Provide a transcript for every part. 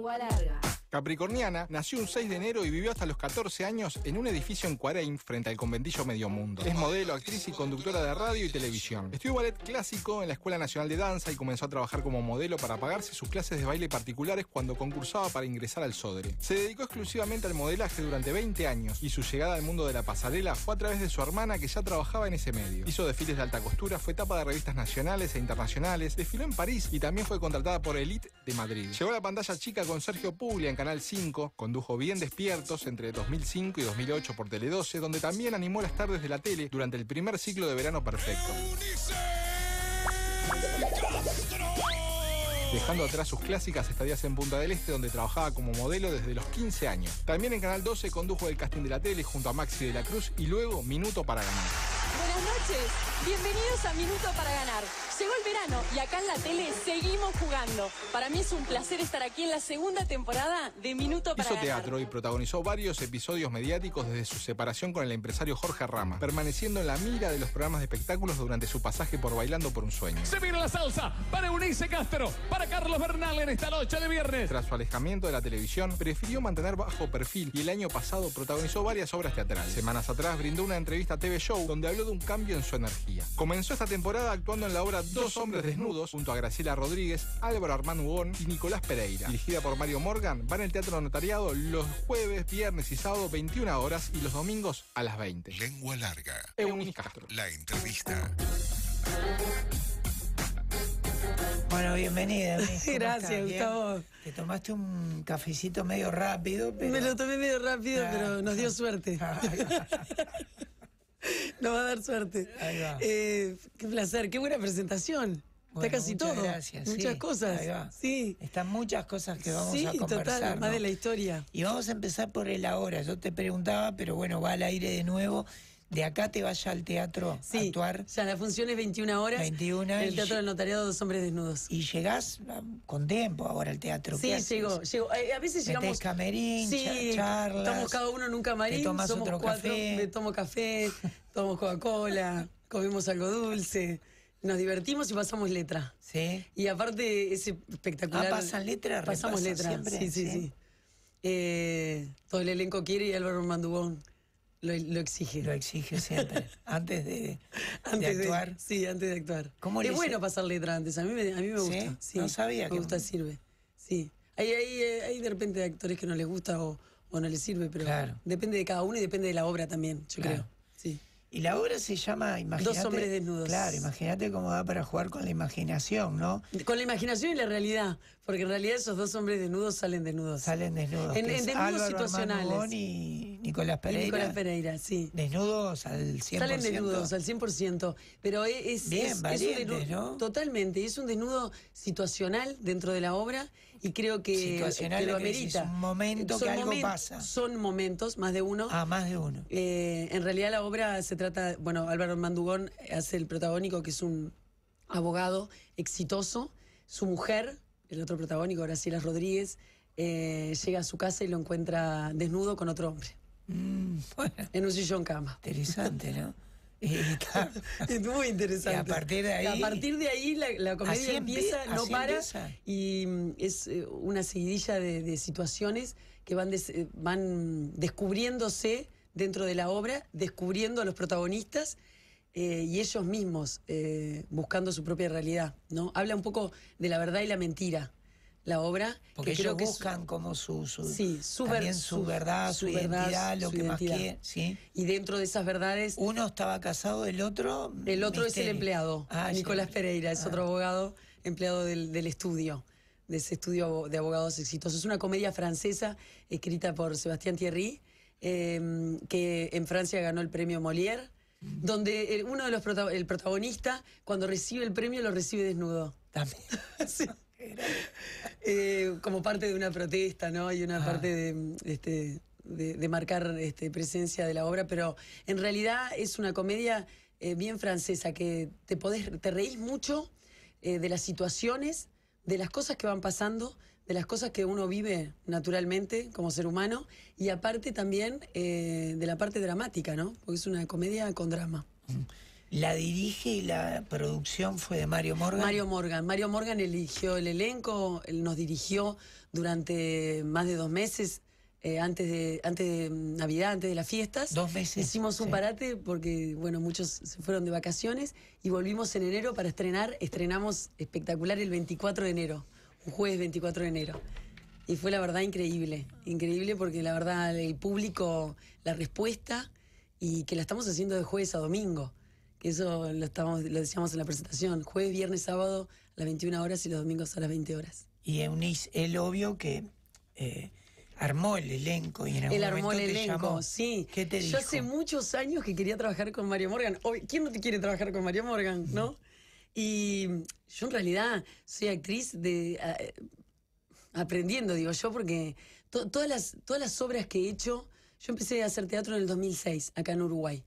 lengua larga. Capricorniana, nació un 6 de enero y vivió hasta los 14 años en un edificio en Cuareim frente al conventillo Medio Mundo. Es modelo, actriz y conductora de radio y televisión. Estudió ballet clásico en la Escuela Nacional de Danza y comenzó a trabajar como modelo para pagarse sus clases de baile particulares cuando concursaba para ingresar al Sodre. Se dedicó exclusivamente al modelaje durante 20 años y su llegada al mundo de la pasarela fue a través de su hermana que ya trabajaba en ese medio. Hizo desfiles de alta costura, fue tapa de revistas nacionales e internacionales, desfiló en París y también fue contratada por Elite de Madrid. Llegó a la pantalla chica con Sergio Puglia en Canal 5, condujo Bien Despiertos entre 2005 y 2008 por Tele 12, donde también animó las tardes de la tele durante el primer ciclo de Verano Perfecto. dejando atrás sus clásicas estadías en Punta del Este, donde trabajaba como modelo desde los 15 años. También en Canal 12 condujo el casting de la tele junto a Maxi de la Cruz y luego Minuto para Ganar. Buenas noches, bienvenidos a Minuto para Ganar. Llegó el verano y acá en la tele seguimos jugando. Para mí es un placer estar aquí en la segunda temporada de Minuto para Ganar. Hizo teatro y protagonizó varios episodios mediáticos desde su separación con el empresario Jorge Rama, permaneciendo en la mira de los programas de espectáculos durante su pasaje por Bailando por un Sueño. Se viene la salsa para Eunice Castro, Carlos Bernal en esta noche de viernes. Tras su alejamiento de la televisión, prefirió mantener bajo perfil y el año pasado protagonizó varias obras teatrales. Semanas atrás brindó una entrevista a TV Show donde habló de un cambio en su energía. Comenzó esta temporada actuando en la obra Dos Hombres Desnudos junto a Graciela Rodríguez, Álvaro Armán Hugón y Nicolás Pereira. Dirigida por Mario Morgan, va en el Teatro Notariado los jueves, viernes y sábado 21 horas y los domingos a las 20. Lengua larga. Eunis Castro. La entrevista. Bueno, bienvenida. Gracias, Gustavo. Te tomaste un cafecito medio rápido. Me lo tomé medio rápido, pero ah. nos dio suerte. Ah, nos va a dar suerte. Ahí va. Eh, qué placer, qué buena presentación. está casi todo. Gracias, muchas cosas. Ahí va. Sí. Están muchas cosas que vamos a conversar. Total, más de la historia. Y vamos a empezar por el ahora. Yo te preguntaba, pero bueno, va al aire de nuevo de acá te vaya al teatro a actuar. sea, la función es 21 horas. 21 el Teatro del Notariado Dos Hombres Desnudos. Y llegás ah, con tiempo ahora al teatro. Sí, llego. Eh, a veces llegamos. Metés camerín, sí, charlas. Estamos cada uno en un camarín. Tomás otro café. tomo café, tomo Coca-Cola, comemos algo dulce. Nos divertimos y pasamos letra. Sí. Y aparte ese espectacular. Ah, pasan letra, pasamos letra. sí, sí, sí. Eh, todo el elenco quiere y Álvaro Mandubón lo, exige. Lo exige siempre. antes de, antes de actuar. sí, antes de actuar. ¿Cómo es bueno pasar letra antes. A mí me, a mí me gusta. ¿Sí? no sabía que. gusta, sirve. Sí. Hay, hay, eh, hay, de repente actores que no les gusta o, no les sirve, pero depende de cada uno y depende de la obra también, yo creo. Y la obra se llama Imagínate. Dos hombres desnudos. Claro, imagínate cómo va para jugar con la imaginación, ¿no? Con la imaginación y la realidad, porque en realidad esos dos hombres desnudos salen desnudos. Salen desnudos. En, desnudos Álvaro situacionales. Y Nicolás Pereira. Nicolás Pereira, sí. Desnudos al 100%. Salen desnudos al 100%. Pero e, es, Bien, es, un Totalmente. Es un desnudo situacional dentro de la obra y creo que, lo un momento que algo pasa. Son momentos, más de uno. Ah, más de uno. Eh, en realidad la obra se trata, bueno, Álvaro Mandugón hace el protagónico que es un abogado exitoso, su mujer, el otro protagónico, Graciela Rodríguez, eh, llega a su casa y lo encuentra desnudo con otro hombre. Mm, en un sillón cama. Interesante, ¿no? es muy interesante. Y a partir de ahí. la, comedia empieza, no para. Y mm, es eh, una seguidilla de, situaciones que van, eh, van descubriéndose dentro de la obra, descubriendo a los protagonistas. Eh, y ellos mismos buscando su propia realidad, ¿no? Habla un poco de la verdad y la mentira, la obra. Porque buscan como su, verdad, su, verdad, lo que más quiere. Y dentro de esas verdades... Uno estaba casado, el otro... El otro es el empleado, ah, Nicolás Pereira, es otro ah. abogado, empleado del, estudio, de ese estudio de abogados exitosos. Es una comedia francesa escrita por Sebastián Thierry, em, que en Francia ganó el premio Molière, donde uno de los el protagonista, cuando recibe el premio, lo recibe desnudo. También. Eh, como parte de una protesta, ¿no? Y una ah. parte este, de, marcar este, presencia de la obra, pero en realidad es una comedia eh, bien francesa, que te, podés, te reís mucho eh, de las situaciones, de las cosas que van pasando, de las cosas que uno vive naturalmente como ser humano, y aparte también de la parte dramática, ¿no? Porque es una comedia con drama. Mm. La dirige y la producción fue de Mario Morgan. Mario Morgan. Mario Morgan eligió el elenco, nos dirigió durante más de dos meses. Eh, antes, de, antes de mm, Navidad, antes de las fiestas. Dos meses. Hicimos un parate porque, bueno, muchos se fueron de vacaciones y volvimos en enero para estrenar. Estrenamos espectacular el 24 de enero, un jueves 24 de enero. Y fue la verdad increíble, increíble porque la verdad el público, la respuesta y que la estamos haciendo de jueves a domingo. Que Eso lo, estábamos, lo decíamos en la presentación. Jueves, viernes, sábado a las 21 horas y los domingos a las 20 horas. Y Eunice, el obvio que eh, armó el elenco y en algún Él armó el elenco, sí. ¿Qué te Yo hace muchos años que quería trabajar con Mario Morgan. ¿Quién no te quiere trabajar con Mario Morgan, no? Y yo en realidad soy actriz de... aprendiendo, digo yo, porque todas, las, todas las obras que he hecho... Yo empecé a hacer teatro en el 2006, acá en Uruguay.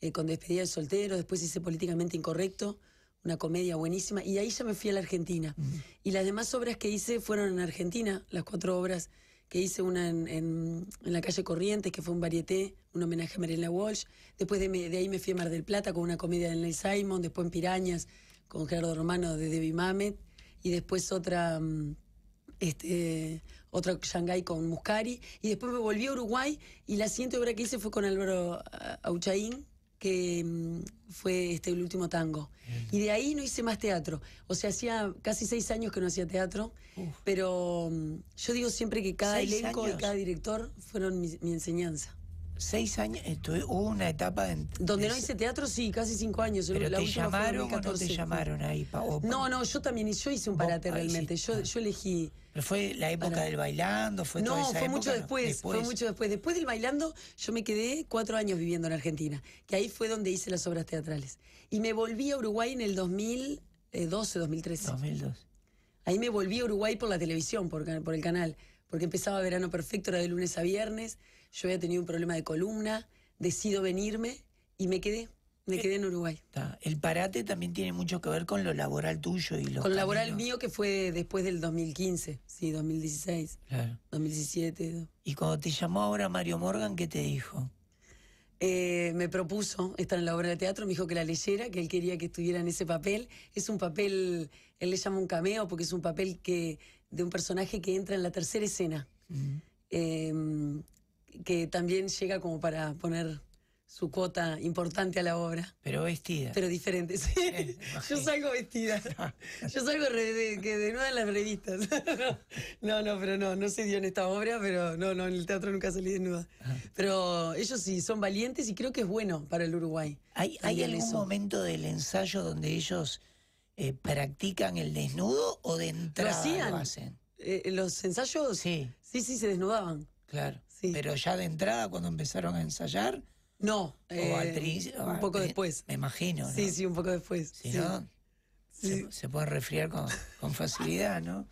Eh, con Despedida del Soltero, después hice Políticamente Incorrecto, una comedia buenísima, y ahí ya me fui a la Argentina. Y las demás obras que hice fueron en Argentina, las cuatro obras que hice, una en, la calle Corrientes, que fue un varieté, un homenaje a Marilyn Walsh, después de, ahí me fui a Mar del Plata con una comedia de Neil Simon, después en Pirañas con Gerardo Romano de Debbie Mamet, y después otra... Mm, este, otra Shanghai con Muscari, y después me volví a Uruguay y la siguiente obra que hice fue con Álvaro eh, Auchaín, que mm, fue este, el último tango. Y de ahí no hice más teatro. O sea, hacía casi seis años que no hacía teatro, pero mm, yo digo siempre que cada elenco y cada director fueron mi, enseñanza. Seis años, estuve, hubo una etapa donde no hice teatro, sí, casi cinco años. Pero te llamaron o no llamaron ahí, No, no, yo también, yo hice un parate realmente. Yo, ah. yo elegí. Pero fue la época del bailando, fue no, fue mucho después, fue mucho después. Después del bailando, yo me quedé cuatro años viviendo en Argentina, que ahí fue donde hice las obras teatrales. Y me volví a Uruguay en el 2012, 2013. 2002. Ahí me volví a Uruguay por la televisión, por, por el canal, porque empezaba verano perfecto, era de lunes a viernes. Yo había tenido un problema de columna, decido venirme y me quedé me eh, quedé en Uruguay. El parate también tiene mucho que ver con lo laboral tuyo y lo. Con lo laboral mío que fue después del 2015, sí, 2016. Claro. 2017. Y cuando te llamó ahora Mario Morgan, ¿qué te dijo? Eh, me propuso estar en la obra de teatro, me dijo que la leyera, que él quería que estuviera en ese papel. Es un papel, él le llama un cameo porque es un papel que de un personaje que entra en la tercera escena, mm. em, que también llega como para poner su cuota importante a la obra. Pero vestida. Pero diferente, yo salgo vestida. Yo salgo de, que de en las revistas. no, no, pero no, no se dio en esta obra, pero no, no, en el teatro nunca salí desnuda. Pero ellos sí, son valientes y creo que es bueno para el Uruguay. ¿Hay, ¿hay algún momento del ensayo donde ellos eh, practican el desnudo o de entrada lo, hacen? Eh, ¿Los ensayos? Sí. Sí, sí, se desnudaban. Claro. Sí. Pero ya de entrada, cuando empezaron a ensayar no. o actriz. Eh, un poco después. Me imagino. Sí, sí, un poco después. no, Se, puede resfriar con, facilidad, ¿no?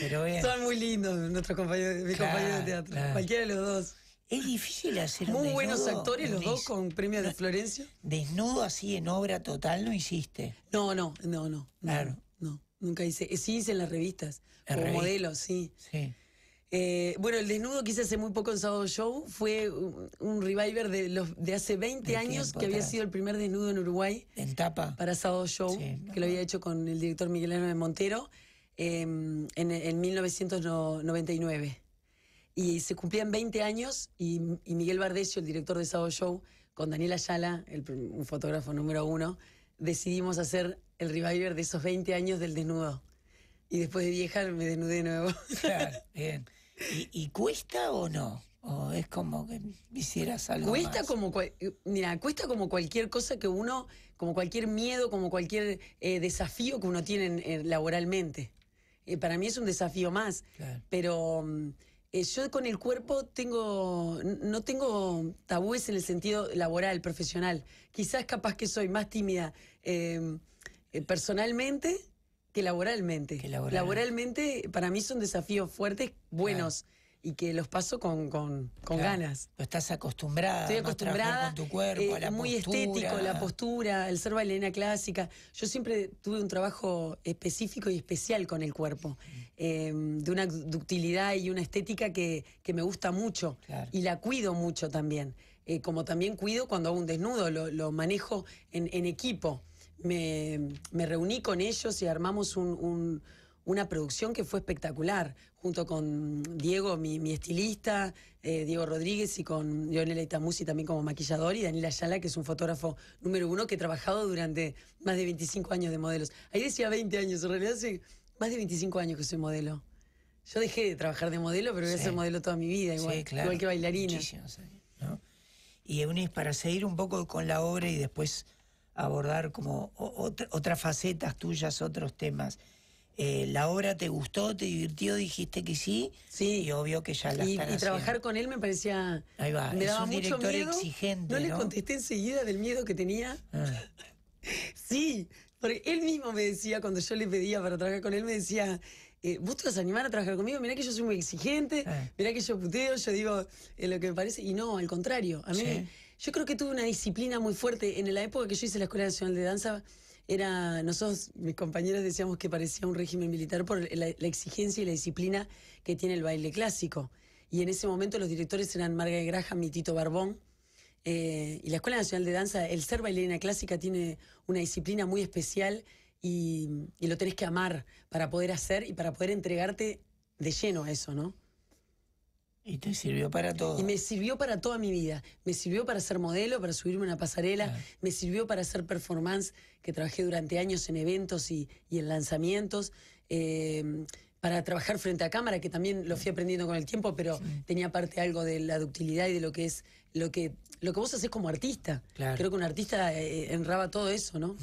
Pero Son muy lindos nuestros compañeros, mis compañeros de teatro. Cualquiera de los dos. Es difícil hacer Muy buenos actores los dos con premios de Florencia. Desnudo así en obra total no hiciste. No, no, no, no. Claro. No, nunca hice. Sí hice en las revistas. como modelo, sí. Sí. Eh, bueno, El Desnudo que hice hace muy poco en Sábado Show fue un, revival de, los, de hace 20 años que había sido el primer desnudo en Uruguay. En tapa. Para Sábado Show, que lo había hecho con el director Miguel Hernández Montero em, en, 1999. Y se cumplían 20 años y, Miguel Bardesio, el director de Sábado Show, con Daniel Ayala, el, un fotógrafo número uno, decidimos hacer el reviver de esos 20 años del desnudo. Y después de vieja me desnudé de nuevo. Claro, bien. ¿Y, cuesta o no? ¿O es como que hicieras algo cuesta Como mira, cuesta como cualquier cosa que uno, como cualquier miedo, como cualquier eh, desafío que uno tiene laboralmente. Eh, para mí es un desafío más. Pero mm, eh, yo con el cuerpo tengo, no tengo tabúes en el sentido laboral, profesional. Quizás capaz que soy más tímida personalmente que laboralmente. Laboralmente para mí son desafíos fuertes, buenos. Y que los paso con, ganas. Pero estás acostumbrada. Estoy acostumbrada. Con tu cuerpo, a eh, la muy estético, la postura, el ser bailarina clásica. Yo siempre tuve un trabajo específico y especial con el cuerpo. Mm. Em, de una ductilidad y una estética que, me gusta mucho. Y la cuido mucho también. Eh, como también cuido cuando hago un desnudo, lo, manejo en equipo me, me reuní con ellos y armamos una producción que fue espectacular, junto con Diego, mi, estilista, eh, Diego Rodríguez y con Leonela Itamusi también como maquillador y Daniela Ayala, que es un fotógrafo número uno que he trabajado durante más de 25 años de modelos. Ahí decía 20 años, en realidad hace más de 25 años que soy modelo. Yo dejé de trabajar de modelo, pero voy a ser modelo toda mi vida, igual, que bailarina. ¿no? Y Eunice, para seguir un poco con la obra y después abordar como otras facetas tuyas, otros temas. Eh, ¿La obra te gustó, te divirtió, dijiste que sí? Sí. Y obvio que ya la y, y trabajar con él me parecía... Ahí va, me daba un mucho miedo. exigente, no, le contesté enseguida del miedo que tenía. Ah. sí, porque él mismo me decía, cuando yo le pedía para trabajar con él, me decía... Eh, vos te vas a animar a trabajar conmigo, mirá que yo soy muy exigente, ah. mirá que yo puteo, yo digo eh, lo que me parece, y no, al contrario, a mí yo creo que tuve una disciplina muy fuerte. En la época que yo hice la Escuela Nacional de Danza, era nosotros, mis compañeros decíamos que parecía un régimen militar por la, exigencia y la disciplina que tiene el baile clásico. Y en ese momento los directores eran Marga Graham y Tito Barbón. Eh, y la Escuela Nacional de Danza, el ser bailarina clásica tiene una disciplina muy especial y, y, lo tenés que amar para poder hacer y para poder entregarte de lleno a eso, ¿no? Y te sirvió para todo. Y me sirvió para toda mi vida. Me sirvió para ser modelo, para subirme una pasarela, me sirvió para hacer performance, que trabajé durante años en eventos y, en lanzamientos, eh, para trabajar frente a cámara, que también lo fui aprendiendo con el tiempo, pero tenía parte algo de la ductilidad y de lo que es lo que, lo que vos haces como artista. Creo que un artista eh, enraba todo eso, ¿no? Mm.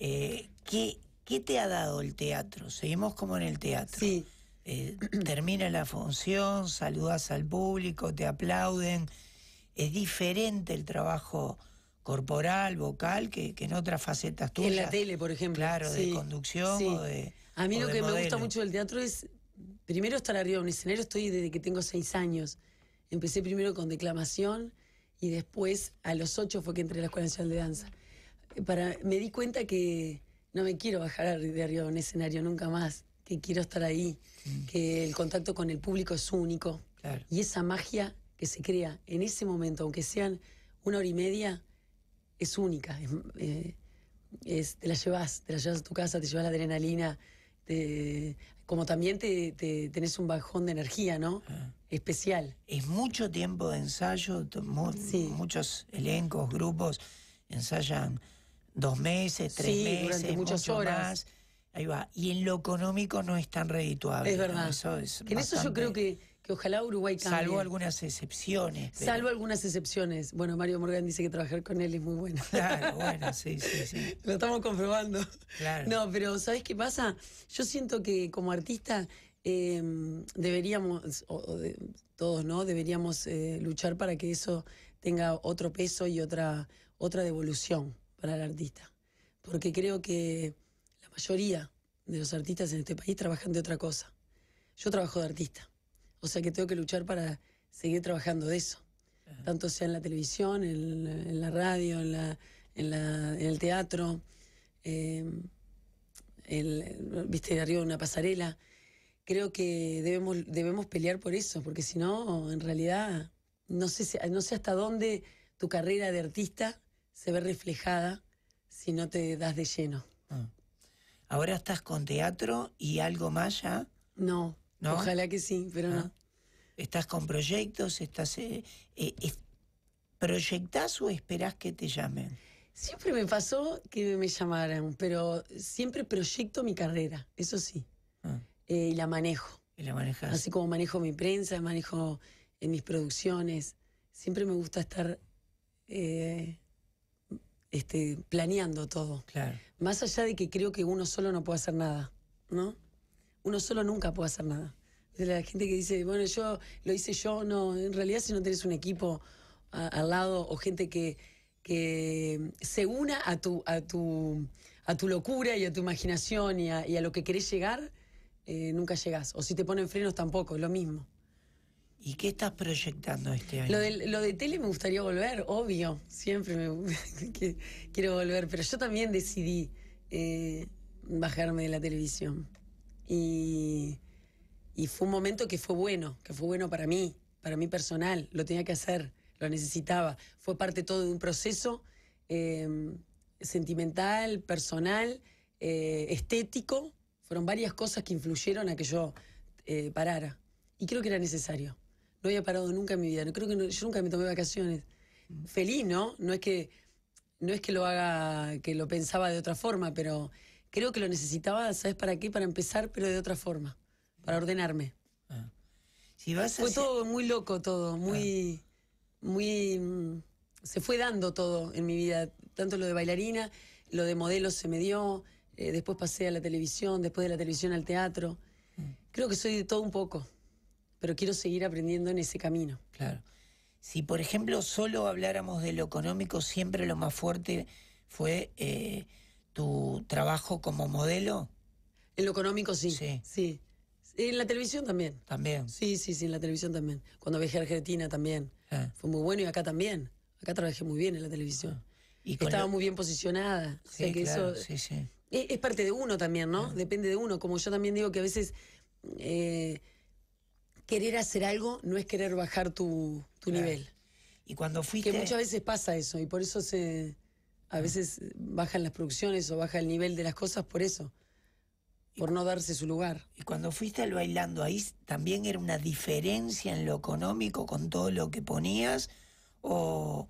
Eh, ¿qué, ¿Qué te ha dado el teatro? Seguimos como en el teatro. Sí. Eh, termina la función, saludas al público, te aplauden. Es diferente el trabajo corporal, vocal, que, en otras facetas tuyas. En la tele, por ejemplo. Claro, de conducción o de. A mí lo que me gusta mucho del teatro es, primero, estar arriba de un escenario. Estoy desde que tengo seis años. Empecé primero con declamación y después, a los ocho, fue que entré a la Escuela Nacional de Danza. Eh, para, me di cuenta que no me quiero bajar de arriba de un escenario nunca más quiero estar ahí, mm. que el contacto con el público es único. Y esa magia que se crea en ese momento, aunque sean una hora y media, es única. Eh, te la llevas, te la llevas a tu casa, te llevas la adrenalina, como también te, tenés un bajón de energía, ¿no? Ah. Especial. Es mucho tiempo de ensayo, muchos elencos, grupos ensayan dos meses, tres meses, durante muchas horas. Ahí va. Y en lo económico no es tan redituable. Es verdad. en eso yo creo que, ojalá Uruguay cambie. Salvo algunas excepciones. Salvo algunas excepciones. Bueno, Mario Morgan dice que trabajar con él es muy bueno. Claro, bueno, sí, sí, sí. Lo estamos comprobando. No, pero ¿sabes qué pasa? Yo siento que como artista em, deberíamos, todos, ¿no? Deberíamos eh, luchar para que eso tenga otro peso y otra, otra devolución para el artista. Porque creo que mayoría de los artistas en este país trabajan de otra cosa. Yo trabajo de artista, o sea que tengo que luchar para seguir trabajando de eso, tanto sea en la televisión, en, la radio, en, la, el teatro, em, viste, arriba una pasarela. Creo que debemos, debemos pelear por eso, porque si no, en realidad, no sé, no sé hasta dónde tu carrera de artista se ve reflejada si no te das de lleno. Ah. ¿Ahora estás con teatro y algo más ya? No, ¿No? ojalá que sí, pero ah. no. ¿Estás con proyectos? ¿Estás eh, eh ¿Proyectás o esperás que te llamen? Siempre me pasó que me llamaran, pero siempre proyecto mi carrera, eso sí. Ah. Eh, y la manejo. Y la manejas. Así como manejo mi prensa, manejo en eh, mis producciones. Siempre me gusta estar este, planeando todo. Claro. Más allá de que creo que uno solo no puede hacer nada, ¿no? Uno solo nunca puede hacer nada. De la gente que dice, bueno, yo lo hice yo, no. En realidad, si no tenés un equipo al lado o gente que, que se una a tu, a, tu, a tu locura y a tu imaginación y a, lo que querés llegar, eh, nunca llegás. O si te ponen frenos, tampoco, es lo mismo. ¿Y qué estás proyectando este año? Lo de, tele me gustaría volver, obvio, siempre quiero volver, pero yo también decidí eh, bajarme de la televisión. Y, fue un momento que fue bueno, que fue bueno para mí, para mí personal, lo tenía que hacer, lo necesitaba. Fue parte todo de un proceso eh, sentimental, personal, eh, estético. Fueron varias cosas que influyeron a que yo parara. Y creo que era necesario no había parado nunca en mi vida. No, creo que yo nunca me tomé vacaciones. Feliz, ¿no? No es que no es que lo haga, que lo pensaba de otra forma, pero creo que lo necesitaba, ¿sabes para qué? Para empezar, pero de otra forma, para ordenarme. Ah. fue todo muy loco, todo, muy, ah. muy, mm, se fue dando todo en mi vida, tanto lo de bailarina, lo de modelo se me dio, eh, después pasé a la televisión, después de la televisión al teatro. Mm. Creo que soy de todo un poco pero quiero seguir aprendiendo en ese camino. Claro. Si, por ejemplo, solo habláramos de lo económico, siempre lo más fuerte fue eh, tu trabajo como modelo. En lo económico, sí. Sí. En la televisión también. También. Sí, sí, sí, en la televisión también. Cuando viajé a Argentina también. Ah. Fue muy bueno y acá también. Acá trabajé muy bien en la televisión. Ah. Estaba muy bien posicionada. Sí, sí, sí. Es, parte de uno también, ¿no? Depende de uno. Como yo también digo que a veces eh, querer hacer algo no es querer bajar tu, nivel. Y cuando fuiste... Que muchas veces pasa eso y por eso se... A ah. veces bajan las producciones o baja el nivel de las cosas por eso, por no darse su lugar. Y cuando fuiste al bailando ahí, ¿también era una diferencia en lo económico con todo lo que ponías? ¿O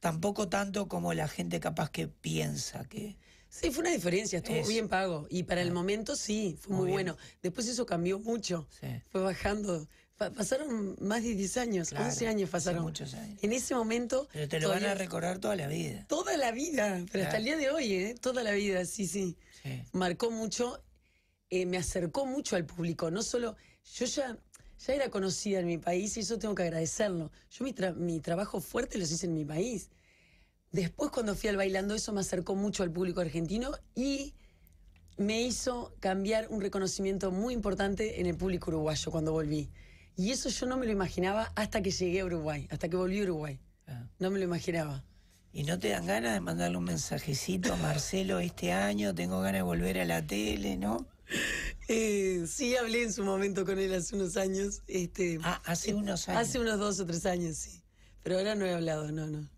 tampoco tanto como la gente capaz que piensa que... Sí, fue una diferencia, estuvo bien pago. Y para el momento sí, fue muy, bueno. Después eso cambió mucho. Fue bajando. pasaron más de 10 años, 11 años pasaron. Muchos En ese momento. Pero te lo van a recordar toda la vida. Toda la vida, pero hasta el día de hoy, ¿eh? Toda la vida, sí, sí. Marcó mucho, eh, me acercó mucho al público. No solo. Yo ya ya era conocida en mi país y eso tengo que agradecerlo. Yo mi, mi trabajo fuerte los hice en mi país. Después cuando fui al bailando eso me acercó mucho al público argentino y me hizo cambiar un reconocimiento muy importante en el público uruguayo cuando volví. Y eso yo no me lo imaginaba hasta que llegué a Uruguay, hasta que volví a Uruguay. Ah. No me lo imaginaba. ¿Y no te dan ganas de mandarle un mensajecito a Marcelo este año? Tengo ganas de volver a la tele, ¿no? Eh, sí, hablé en su momento con él hace unos años. Este, ah, hace unos años. Hace unos dos o tres años, sí. Pero ahora no he hablado, no, no.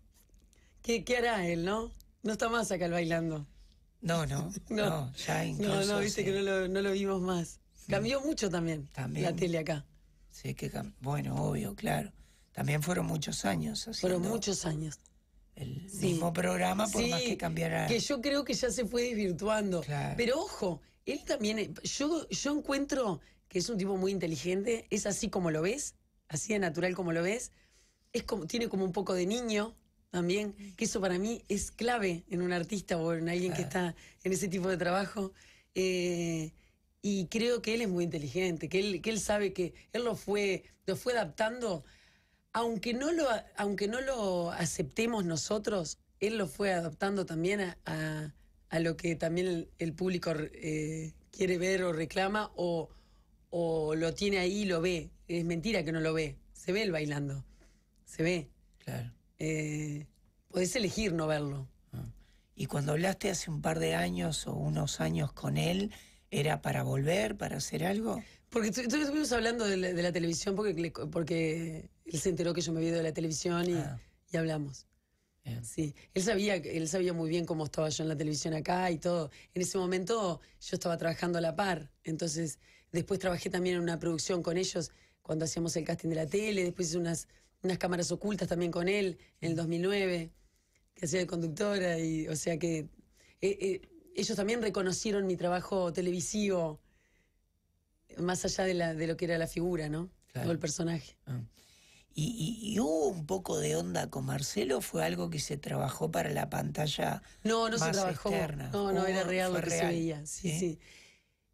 ¿Qué, hará él, no? No está más acá el bailando. No, no, no, ya incluso. No, no, viste que no lo, vimos más. Mm. Cambió mucho también, la tele acá. Sí, que bueno, obvio, claro. También fueron muchos años Fueron muchos años. El mismo programa, por más que cambiara. Que yo creo que ya se fue desvirtuando. Pero ojo, él también. Eh, yo, yo encuentro que es un tipo muy inteligente, es así como lo ves, así de natural como lo ves. Es como, tiene como un poco de niño, también, que eso para mí es clave en un artista o en alguien que está en ese tipo de trabajo. Eh, y creo que él es muy inteligente, que él, sabe que él lo fue, lo fue adaptando, aunque no, lo, aunque no lo aceptemos nosotros, él lo fue adaptando también a, lo que también el, público eh, quiere ver o reclama o, o lo tiene ahí y lo ve. Es mentira que no lo ve, se ve él bailando, se ve. Claro eh, podés elegir no verlo. Y cuando hablaste hace un par de años o unos años con él, ¿era para volver, para hacer algo? Porque estuvimos hablando de la, televisión porque, porque él se enteró que yo me había ido de la televisión y, ah. y hablamos. Sí, él sabía, él sabía muy bien cómo estaba yo en la televisión acá y todo. En ese momento yo estaba trabajando a la par, entonces después trabajé también en una producción con ellos cuando hacíamos el casting de la tele, después hice unas unas cámaras ocultas también con él en el 2009, mm. que hacía de conductora, y o sea que eh, eh, ellos también reconocieron mi trabajo televisivo, más allá de, la, de lo que era la figura, ¿no? O el personaje. Ah. ¿Y, hubo un poco de onda con Marcelo? ¿Fue algo que se trabajó para la pantalla No, no se trabajó. No, no, era real lo que se veía. Sí, sí.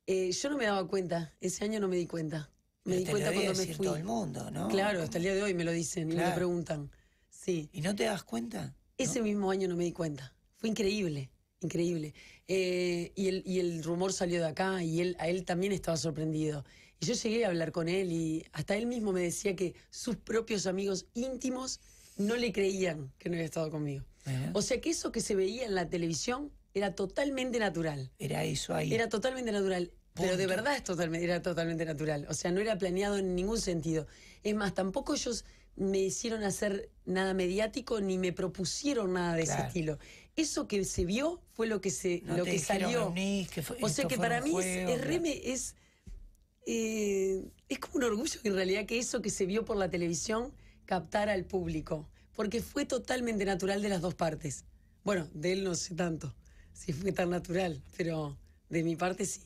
Eh, yo no me daba cuenta, ese año no me di cuenta me di cuenta cuando me fui. todo el mundo, ¿no? Claro, hasta el día de hoy me lo dicen y me lo preguntan. Sí. ¿Y no te das cuenta? Ese mismo año no me di cuenta. Fue increíble, increíble. Eh, y, el, y el rumor salió de acá y él, a él también estaba sorprendido. Y yo llegué a hablar con él y hasta él mismo me decía que sus propios amigos íntimos no le creían que no había estado conmigo. O sea que eso que se veía en la televisión era totalmente natural. Era eso ahí. Era totalmente natural. Pero de verdad era totalmente natural. O sea, no era planeado en ningún sentido. Es más, tampoco ellos me hicieron hacer nada mediático ni me propusieron nada de ese estilo. Eso que se vio fue lo que se lo que salió. o sea que para mí es, eh, es, como un orgullo en realidad que eso que se vio por la televisión captara al público. Porque fue totalmente natural de las dos partes. Bueno, de él no sé tanto si fue tan natural, pero de mi parte sí.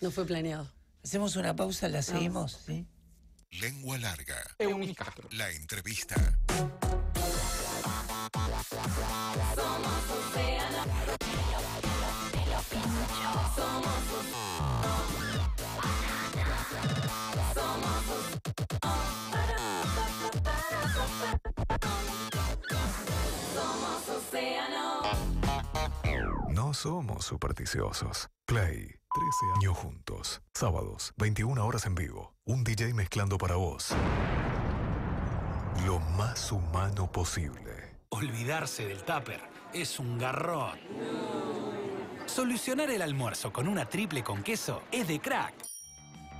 No fue planeado. Hacemos una pausa, la seguimos, ¿sí? Lengua larga. La entrevista. somos supersticiosos. Play 13 años juntos. Sábados, 21 horas en vivo. Un DJ mezclando para vos. Lo más humano posible. Olvidarse del tupper es un garrón. Solucionar el almuerzo con una triple con queso es de crack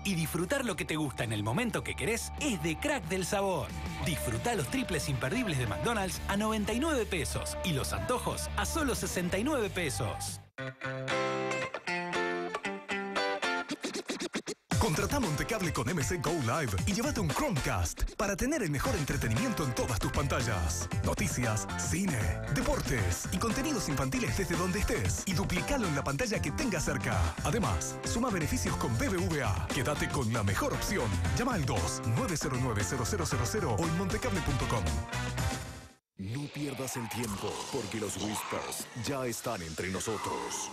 y disfrutar lo que te gusta en el momento que querés es de Crack del Sabor. Disfruta los triples imperdibles de McDonald's a 99 pesos y los antojos a solo 69 pesos. Contrata Montecable con MC Go Live y llévate un Chromecast para tener el mejor entretenimiento en todas tus pantallas. Noticias, cine, deportes y contenidos infantiles desde donde estés y duplicalo en la pantalla que tengas cerca. Además, suma beneficios con BBVA. Quédate con la mejor opción. Llama al 2-909-0000 o en montecable.com. No pierdas el tiempo, porque los Whispers ya están entre nosotros.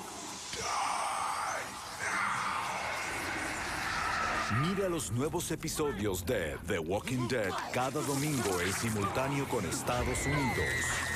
Mira los nuevos episodios de The Walking Dead cada domingo en simultáneo con Estados Unidos.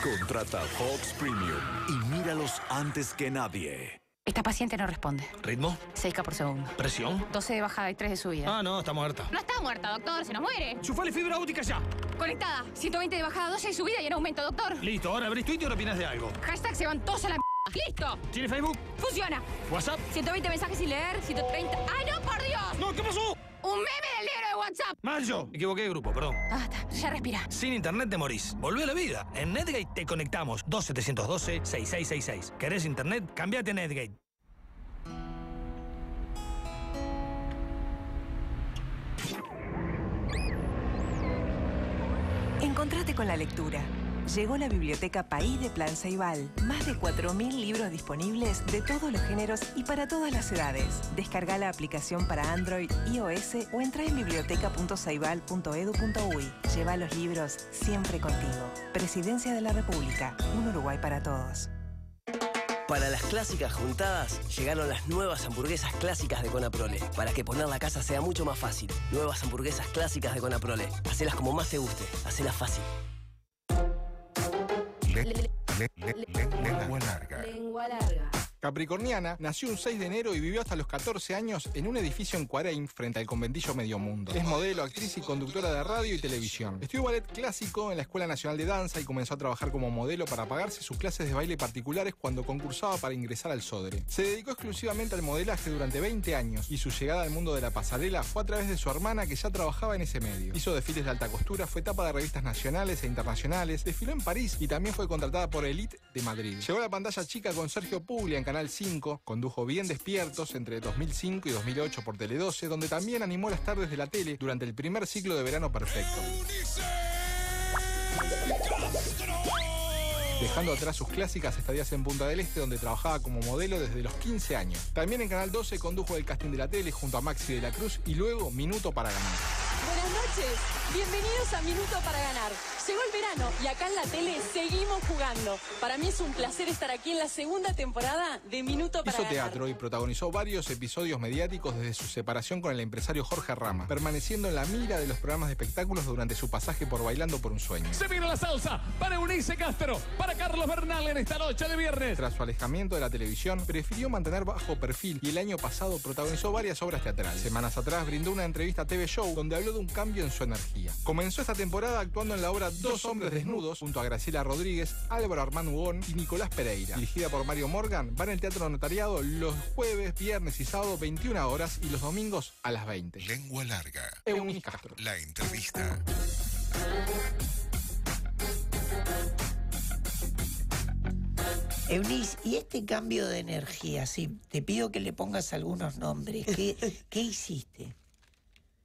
Contrata Fox Premium y míralos antes que nadie. Esta paciente no responde. ¿Ritmo? 6K por segundo. ¿Presión? 12 de bajada y 3 de subida. Ah, no, está muerta. No está muerta, doctor, se nos muere. Chufale fibra óptica ya. Conectada. 120 de bajada, 12 de subida y en aumento, doctor. Listo, ahora tu Twitter y opinas de algo. Hashtag se van todos a la ¡Listo! ¿Tiene Facebook? Funciona. ¿WhatsApp? 120 mensajes sin leer, 130. ¡Ay, no, por Dios! ¡No, qué pasó! ¡Un meme del libro de WhatsApp! ¡Mayo! equivoqué de grupo, perdón. está. ya respira. Sin internet te morís. Volví a la vida. En Netgate te conectamos. 2712-6666. ¿Querés internet? Cambiate a Netgate. Encontrate con la lectura llegó la biblioteca País de Plan Ceibal. Más de 4.000 libros disponibles de todos los géneros y para todas las edades. Descarga la aplicación para Android, iOS o entra en biblioteca.ceibal.edu.uy. Lleva los libros siempre contigo. Presidencia de la República. Un Uruguay para todos. Para las clásicas juntadas, llegaron las nuevas hamburguesas clásicas de Conaprole. Para que poner la casa sea mucho más fácil. Nuevas hamburguesas clásicas de Conaprole. Hacelas como más te guste. Hacelas fácil. Lengua larga. Lengua larga. Capricorniana, nació un 6 de enero y vivió hasta los 14 años en un edificio en Cuareim frente al conventillo Medio Mundo. Es modelo, actriz y conductora de radio y televisión. Estudió ballet clásico en la Escuela Nacional de Danza y comenzó a trabajar como modelo para pagarse sus clases de baile particulares cuando concursaba para ingresar al Sodre. Se dedicó exclusivamente al modelaje durante 20 años y su llegada al mundo de la pasarela fue a través de su hermana que ya trabajaba en ese medio. Hizo desfiles de alta costura, fue tapa de revistas nacionales e internacionales, desfiló en París y también fue contratada por Elite de Madrid. Llegó a la pantalla chica con Sergio Puglia en Canal 5, condujo Bien Despiertos entre 2005 y 2008 por Tele 12, donde también animó las tardes de la tele durante el primer ciclo de Verano Perfecto. dejando atrás sus clásicas estadías en Punta del Este, donde trabajaba como modelo desde los 15 años. También en Canal 12 condujo el casting de la tele junto a Maxi de la Cruz y luego Minuto para Ganar. Buenas noches, bienvenidos a Minuto para Ganar. Llegó el verano y acá en la tele seguimos jugando. Para mí es un placer estar aquí en la segunda temporada de Minuto para Ganar. Hizo teatro y protagonizó varios episodios mediáticos desde su separación con el empresario Jorge Rama, permaneciendo en la mira de los programas de espectáculos durante su pasaje por Bailando por un Sueño. Se viene la salsa para Eunice Castro, Carlos Bernal en esta noche de viernes. Tras su alejamiento de la televisión, prefirió mantener bajo perfil y el año pasado protagonizó varias obras teatrales. Semanas atrás brindó una entrevista a TV Show donde habló de un cambio en su energía. Comenzó esta temporada actuando en la obra Dos Hombres Desnudos junto a Graciela Rodríguez, Álvaro Armán Uón y Nicolás Pereira. Dirigida por Mario Morgan, va en el Teatro Notariado los jueves, viernes y sábado 21 horas y los domingos a las 20. Lengua larga. Castro. La entrevista. Eunice, y este cambio de energía, sí, te pido que le pongas algunos nombres. ¿Qué, hiciste?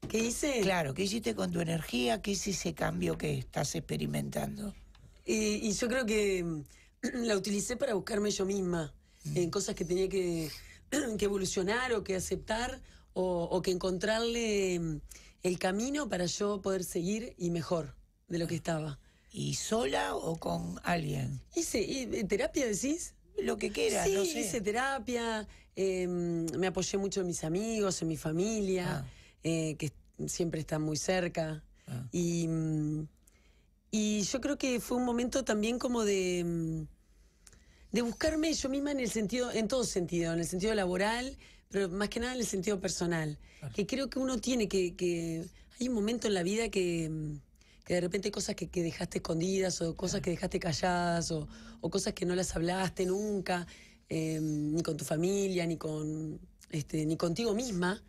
¿Qué hice? Claro, ¿qué hiciste con tu energía? ¿Qué es ese cambio que estás experimentando? y yo creo que mm, la utilicé para buscarme yo misma, mm. en cosas que tenía que, evolucionar o que aceptar o, que encontrarle mm, el camino para yo poder seguir y mejor de lo que estaba. ¿Y sola o con alguien? Hice, eh, ¿Terapia decís? Lo que quieras, no hice terapia, em, me apoyé mucho en mis amigos, en mi familia, ah. eh, que siempre están muy cerca. Ah. Y, mm, y yo creo que fue un momento también como de, mm, de buscarme yo misma en el sentido, en todo sentido, en el sentido laboral, pero más que nada en el sentido personal. Que creo que uno tiene que. Hay un momento en la vida que mm, que de repente hay cosas que, dejaste escondidas o cosas que dejaste calladas o, cosas que no las hablaste nunca, eh, ni con tu familia, ni, con, este, ni contigo misma.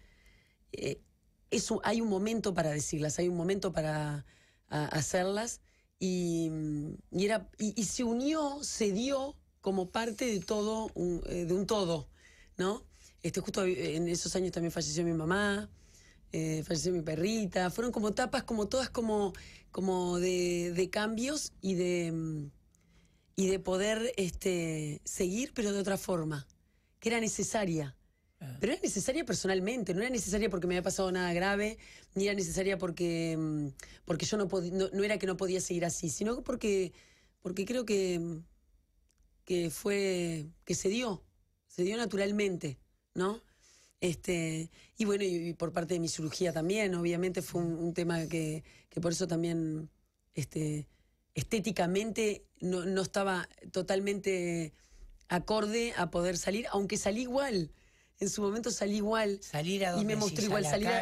Eh, eso, hay un momento para decirlas, hay un momento para hacerlas. Y, era, y, se unió, se dio como parte de todo, eh, de un todo, ¿no? Este, justo en esos años también falleció mi mamá, eh, falleció mi perrita, fueron como tapas como todas como, como de, cambios y de, y de poder este, seguir, pero de otra forma, que era necesaria. Pero era necesaria personalmente, no era necesaria porque me había pasado nada grave, ni era necesaria porque, mm, porque yo no, podía, no, era que no podía seguir así, sino porque, porque creo que, que fue, que se dio, se dio naturalmente, ¿no? Este, y bueno, y, por parte de mi cirugía también, obviamente fue un, tema que, por eso también este, estéticamente no, estaba totalmente acorde a poder salir, aunque salí igual. En su momento salí igual. Salir a Y me mostré igual, salir a,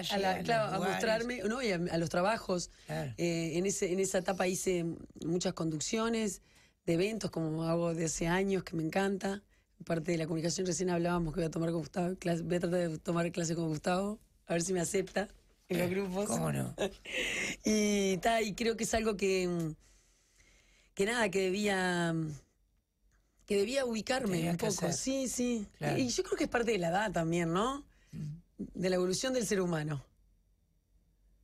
mostrarme, a, los trabajos. Eh, en, ese, en esa etapa hice muchas conducciones de eventos, como hago de hace años, que me encanta parte de la comunicación. Recién hablábamos que voy a tomar con Gustavo, voy a tratar de tomar clase con Gustavo, a ver si me acepta en los eh, grupos. ¿Cómo no? y, y creo que es algo que, mm, que nada, que debía mm, que debía ubicarme un poco. Sí, sí. Y yo creo que es parte de la edad también, ¿no? Mm. De la evolución del ser humano.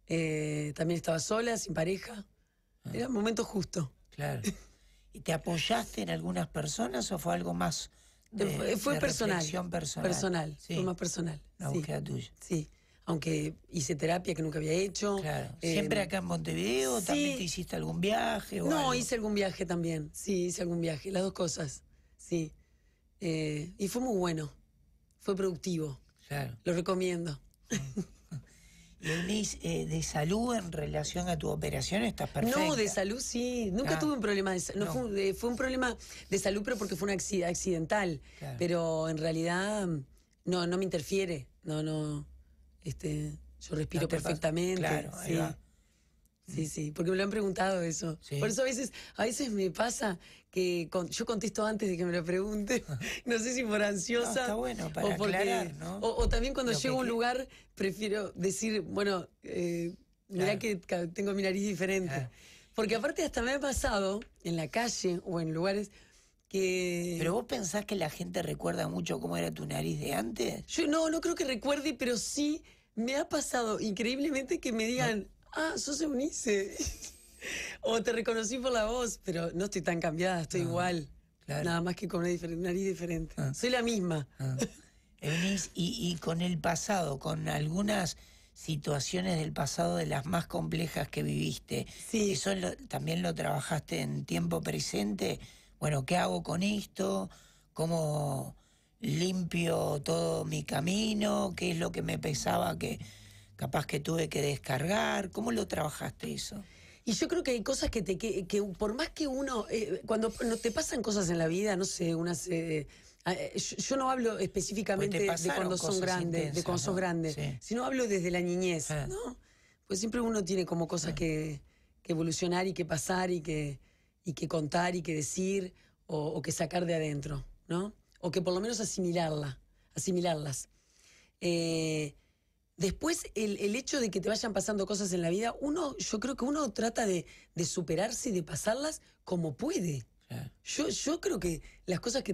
Eh, también estaba sola, sin pareja. Ah. Era un momento justo. Claro. ¿Y te apoyaste en algunas personas o fue algo más fue personal, personal. fue más personal. La búsqueda tuya. Sí, aunque hice terapia que nunca había hecho. Claro. Eh, ¿Siempre acá en Montevideo? ¿También te hiciste algún viaje? no, hice algún viaje también. Sí, hice algún viaje. Las dos cosas. Sí. Eh, y fue muy bueno. Fue productivo. Claro. Lo recomiendo. Mm. Eh, de salud en relación a tu operación estás perfecta. No, de salud sí. Nunca ah. tuve un problema de salud. Eh, fue, un problema de salud, pero porque fue un accidental. Pero en realidad mm, no, no me interfiere. No, no. Este, yo respiro perfectamente. sí. Sí, sí, porque me lo han preguntado eso. Por eso a veces, a veces me pasa que yo contesto antes de que me lo pregunte, ah. No sé si por ah, ansiosa. o, porque, o, también cuando llego a un lugar, prefiero decir, bueno, eh, mirá que tengo mi nariz diferente. Ah. Porque aparte hasta me ha pasado en la calle o en lugares que... Pero vos pensás que la gente recuerda mucho cómo era tu nariz de antes? Yo no, no creo que recuerde, pero sí me ha pasado increíblemente que me digan, ah, sos Eunice. o te reconocí por la voz, pero no estoy tan cambiada, estoy ah, igual. Nada más que con una nariz diferente. Ah. Soy la misma. Ah. y, con el pasado, con algunas situaciones del pasado de las más complejas que viviste. Sí. Eso también lo trabajaste en tiempo presente. Bueno, ¿qué hago con esto? ¿Cómo limpio todo mi camino? ¿Qué es lo que me pesaba que capaz que tuve que descargar? ¿Cómo lo trabajaste eso? Y yo creo que hay cosas que, te, que, por más que uno, eh, cuando te pasan cosas en la vida, no sé, unas... Eh, eh, yo, no hablo específicamente de cuando son grandes, de cuando grandes sino hablo desde la niñez, ah. ¿no? Pues siempre uno tiene como cosas ah. que, evolucionar y que pasar y que, que contar y que decir o, que sacar de adentro, ¿no? O que por lo menos asimilarla, asimilarlas. Eh, Después, el, hecho de que te vayan pasando cosas en la vida, uno, yo creo que uno trata de, superarse y de pasarlas como puede. Yo, yo creo que las cosas que,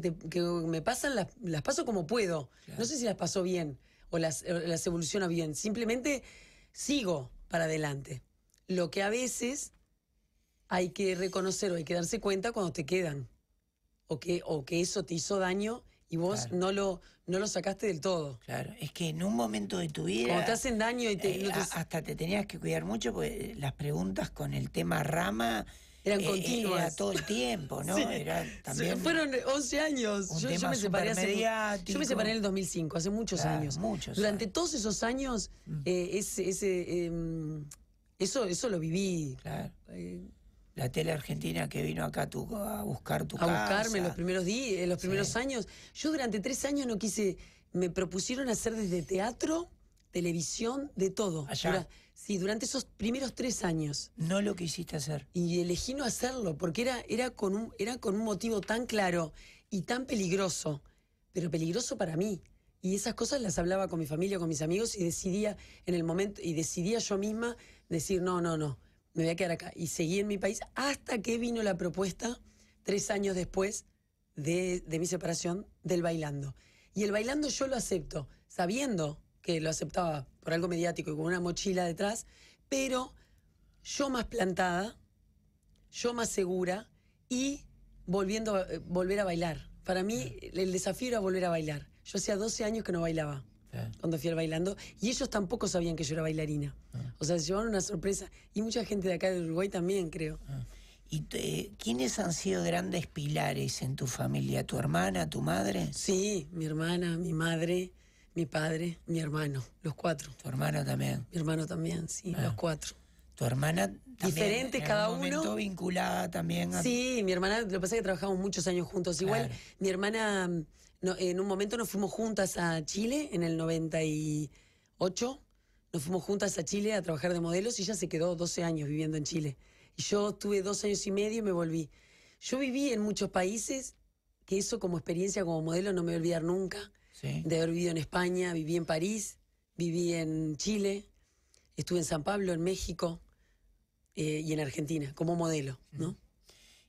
me pasan las, paso como puedo. No sé si las paso bien o las, evoluciono bien. Simplemente sigo para adelante. Lo que a veces hay que reconocer o hay que darse cuenta cuando te quedan. O que, o que eso te hizo daño y vos no, lo, no lo sacaste del todo. Claro, es que en un momento de tu vida... Como te hacen daño y te, eh, Hasta te tenías que cuidar mucho porque eh, las preguntas con el tema rama... Eran eh, continuas. Era todo el tiempo, ¿no? Fueron 11 años. yo, me separé hace, yo me separé en el 2005, hace muchos años. Durante todos esos años, mm. ese, em, eso, eso lo viví. Claro la tele argentina que vino acá a, buscar tu casa. A buscarme los primeros días, en eh, los primeros años. Yo durante tres años no quise, me propusieron hacer desde teatro, televisión, de todo. Allá. sí, durante esos primeros tres años. No lo quisiste hacer. Y elegí no hacerlo, porque era, era, con, un, era con un motivo tan claro y tan peligroso, pero peligroso para mí. Y esas cosas las hablaba con mi familia, con mis amigos, y decidía en el momento, y decidía yo misma decir, no, no, no me voy a quedar acá. Y seguí en mi país hasta que vino la propuesta, tres años después de, mi separación, del bailando. Y el bailando yo lo acepto, sabiendo que lo aceptaba por algo mediático y con una mochila detrás, pero yo más plantada, yo más segura y volviendo, eh, volver a bailar. Para mí el desafío era volver a bailar. Yo hacía 12 años que no bailaba cuando fui al bailando. Y ellos tampoco sabían que yo era bailarina. Ah. O sea, se llevaron una sorpresa. Y mucha gente de acá de Uruguay también, creo. Ah. ¿Y quiénes han sido grandes pilares en tu familia? ¿Tu hermana, tu madre? Sí, mi hermana, mi madre, mi padre, mi hermano, los cuatro. ¿Tu hermano también? Mi hermano también, sí, ah. los cuatro. ¿Tu hermana también? Diferentes cada uno. vinculada también a... Sí, mi hermana, lo que pasa es que trabajamos muchos años juntos. Igual, mi hermana en un momento nos fuimos juntas a Chile en el 98. Nos fuimos juntas a Chile a trabajar de modelos y ella se quedó 12 años viviendo en Chile. Y yo estuve dos años y medio y me volví. Yo viví en muchos países, que eso como experiencia, como modelo, no me voy a olvidar nunca. Sí. De haber vivido en España, viví en París, viví en Chile, estuve en San Pablo, en México eh, y en Argentina, como modelo, ¿no?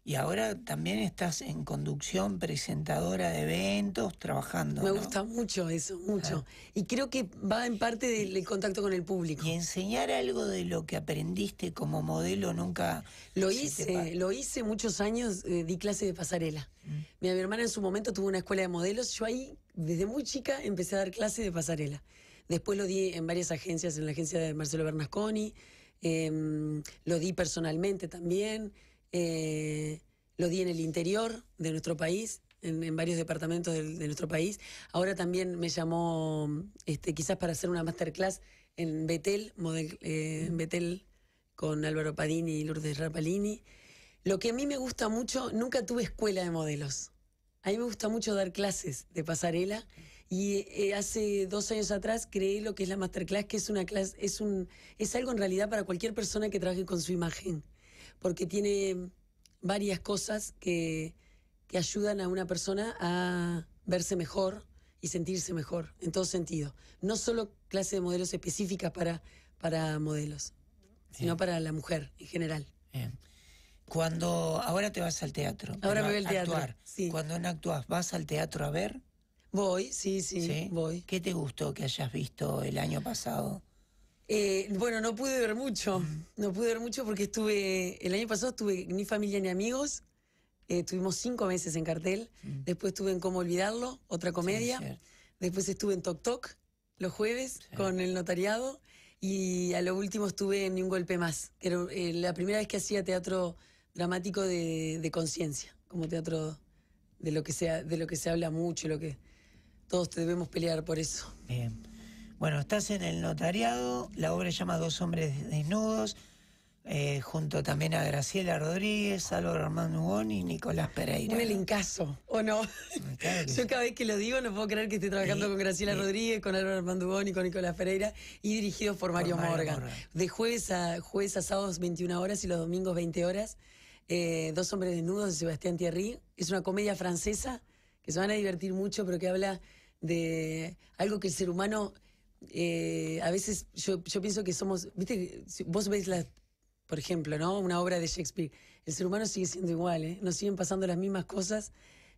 y ahora también estás en conducción, presentadora de eventos, trabajando. Me gusta mucho eso, mucho. Y creo que va en parte del, contacto con el público. Y enseñar algo de lo que aprendiste como modelo nunca. Lo hice, lo hice muchos años, eh, di clase de pasarela. Mm. Mi hermana en su momento tuvo una escuela de modelos, yo ahí desde muy chica empecé a dar clase de pasarela. Después lo di en varias agencias, en la agencia de Marcelo Bernasconi, em, lo di personalmente también. Eh, lo di en el interior de nuestro país, en, varios departamentos de, nuestro país. Ahora también me llamó este, quizás para hacer una masterclass en Betel, eh, Betel con Álvaro Padini y Lourdes Rapalini. Lo que a mí me gusta mucho, nunca tuve escuela de modelos. A mí me gusta mucho dar clases de pasarela y eh, hace dos años atrás creé lo que es la masterclass, que es una clase, es es algo en realidad para cualquier persona que trabaje con su imagen porque tiene varias cosas que, ayudan a una persona a verse mejor y sentirse mejor, en todo sentido. No solo clase de modelos específicas para, modelos, sino para la mujer en general. Cuando ahora te vas al teatro. Ahora me voy al teatro. Cuando no actúas, ¿vas al teatro a ver? Voy, sí, ¿Sí? voy. ¿Qué te gustó que hayas visto el año pasado? Eh, bueno, no pude ver mucho, no pude ver mucho porque estuve, el año pasado estuve ni familia ni amigos, estuvimos eh, cinco meses en cartel, mm. después estuve en Cómo Olvidarlo, otra comedia, después estuve en Tok Tok los jueves con el notariado y a lo último estuve en Ni un golpe más, era eh, la primera vez que hacía teatro dramático de, conciencia, como teatro de lo que sea, de lo que se habla mucho, lo que todos debemos pelear por eso. Bueno, estás en el notariado, la obra se llama Dos hombres desnudos, eh, junto también a Graciela Rodríguez, Álvaro Armando y Nicolás Pereira. Un elincaso, ¿o no? Yo cada vez que lo digo no puedo creer que esté trabajando eh, con Graciela eh. Rodríguez, con Álvaro Armando y con Nicolás Pereira y dirigido por Mario, Morgan. De jueves a, jueves a sábados 21 horas y los domingos 20 horas. Dos hombres desnudos de Sebastián Thierry. Es una comedia francesa que se van a divertir mucho, pero que habla de algo que el ser humano eh, a veces yo, pienso que somos, viste, vos ves la, por ejemplo, ¿no? Una obra de Shakespeare, el ser humano sigue siendo igual, ¿eh? Nos siguen pasando las mismas cosas,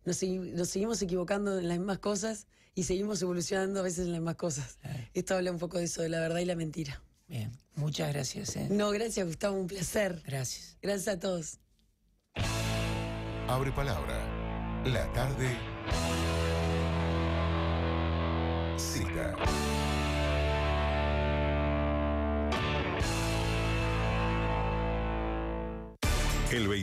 nos, seguimos equivocando en las mismas cosas y seguimos evolucionando a veces en las mismas cosas. Esto habla un poco de eso, de la verdad y la mentira. Bien, muchas gracias. ¿eh? No, gracias Gustavo, un placer. Gracias. Gracias a todos. Abre palabra. La tarde. Cita. el 20.